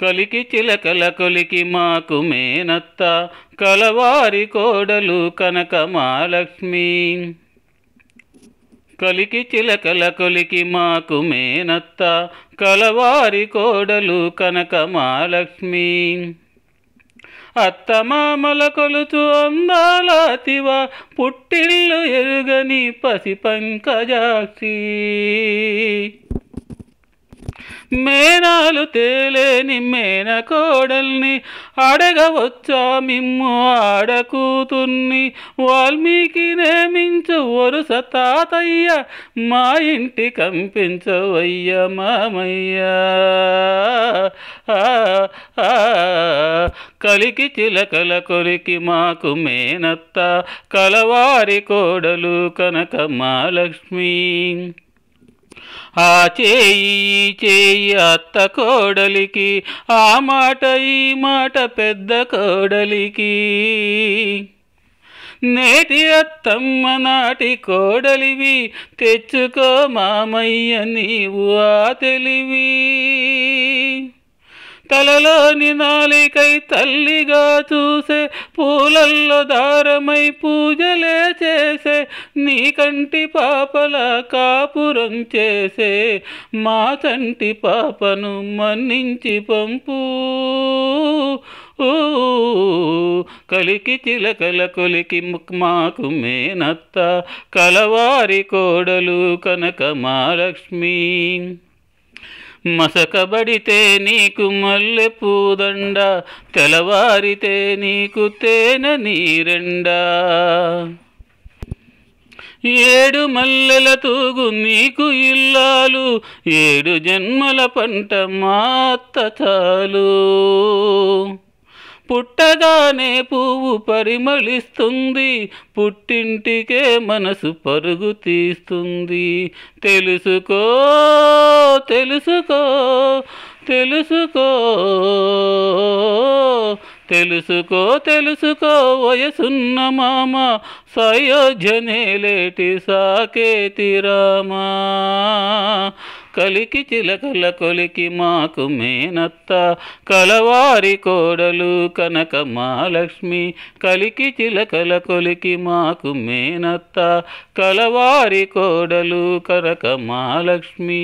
కలికి చిలకల కొలికి మాకు మేనత్త కలవారి కోడలు కనక మహాలక్ష్మి కలికి చిలకల కొలికి మాకు మేనత్త కలవారి కోడలు కనక మహాలక్ష్మి అత్తమామల కొలుచు అందాలాతివ పుట్టిల్లు ఎరుగని పసి పంకజాక్షి మేనాలు తేలేని మేన కోడల్ని అడగవచ్చా మిమ్ము ఆడకూతుర్ని వాల్మీకి నేమించు వరుస తాతయ్య మా ఇంటి కంపించవయ్య మామయ్య కలికి చిలకల కొరికి మాకు మేనత్త కలవారి కోడలు కనక మాలక్ష్మి ఆ చేయి చేయి అత్త కోడలికి ఆ మాట ఈ మాట పెద్ద కోడలికి నేటి అత్తమ్మ నాటి కోడలివి తెచ్చుకో మామయ్య నీవు ఆ తెలివి తలలోని నాలికై తల్లిగా చూసే పూలల్లో దారమై పూజలే చేసే నీ కంటి పాపల కాపురం చేసే మా తంటి పాపను మన్నించి పంపు కలికి చిలకల కొలికి మాకు మేనత్త కలవారి కోడలు కనక మహాలక్ష్మి మసకబడితే నీకు మల్లె పూదండ తెలవారితే నీకు తేనె నీరెండా ఏడు మల్లెల తూగు నీకు ఇల్లాలు ఏడు జన్మల పంట చాలు పుట్టగానే పువ్వు పరిమళిస్తుంది పుట్టింటికే మనసు పరుగు తీస్తుంది తెలుసుకో తెలుసుకో తెలుసుకో తెలుసుకో తెలుసుకో వయసున్న మామ సయోధ్యనే లేటి సాకేతి రామా కలికి చిలకల కొలికి మాకు మేనత్త కలవారి కోడలు కనక మహాలక్ష్మి కలికి చిలకల కొలికి మాకు మేనత్త కలవారి కోడలు కనక మహాలక్ష్మి